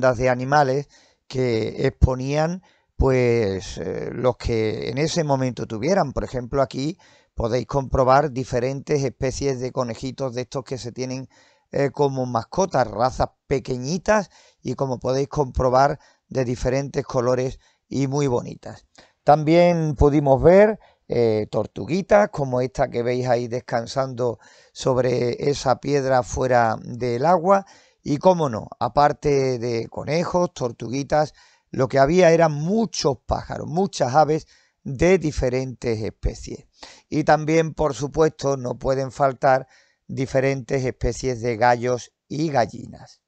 de animales que exponían pues eh, los que en ese momento tuvieran. Por ejemplo, aquí podéis comprobar diferentes especies de conejitos de estos que se tienen eh, como mascotas, razas pequeñitas y como podéis comprobar de diferentes colores y muy bonitas. También pudimos ver eh, tortuguitas como esta que veis ahí descansando sobre esa piedra fuera del agua y cómo no, aparte de conejos, tortuguitas, lo que había eran muchos pájaros, muchas aves de diferentes especies. Y también, por supuesto, no pueden faltar diferentes especies de gallos y gallinas.